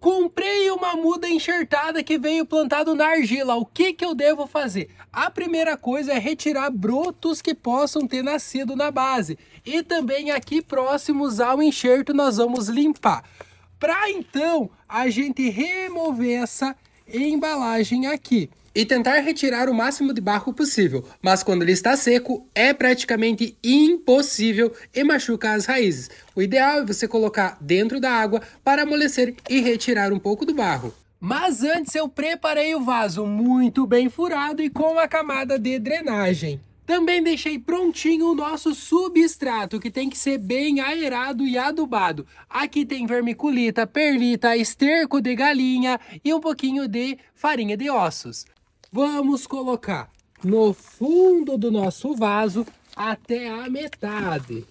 Comprei uma muda enxertada que veio plantado na argila. O que, que eu devo fazer? A primeira coisa é retirar brotos que possam ter nascido na base. E também aqui próximos ao enxerto nós vamos limpar. Para então a gente remover essa embalagem aqui e tentar retirar o máximo de barro possível, mas quando ele está seco é praticamente impossível e machuca as raízes. O ideal é você colocar dentro da água para amolecer e retirar um pouco do barro. Mas antes eu preparei o vaso muito bem furado e com a camada de drenagem. Também deixei prontinho o nosso substrato, que tem que ser bem aerado e adubado. Aqui tem vermiculita, perlita, esterco de galinha e um pouquinho de farinha de ossos. Vamos colocar no fundo do nosso vaso até a metade.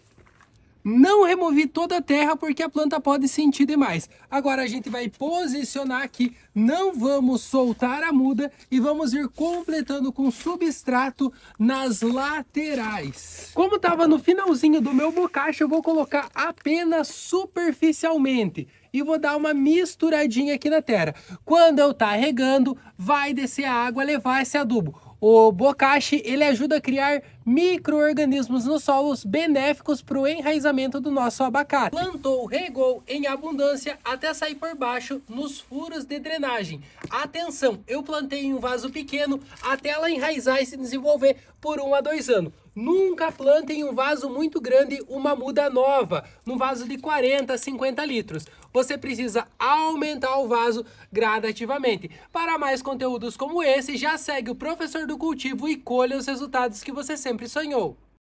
Não removi toda a terra porque a planta pode sentir demais. Agora a gente vai posicionar aqui, não vamos soltar a muda e vamos ir completando com substrato nas laterais. Como estava no finalzinho do meu bocacha, eu vou colocar apenas superficialmente e vou dar uma misturadinha aqui na terra. Quando eu tá regando, vai descer a água, levar esse adubo. O bocashi ele ajuda a criar micro-organismos nos solos benéficos para o enraizamento do nosso abacate. Plantou, regou em abundância até sair por baixo nos furos de drenagem. Atenção, eu plantei em um vaso pequeno até ela enraizar e se desenvolver por um a dois anos. Nunca plantem um vaso muito grande uma muda nova, num vaso de 40, 50 litros. Você precisa aumentar o vaso gradativamente. Para mais conteúdos como esse, já segue o Professor do Cultivo e colha os resultados que você sempre sonhou.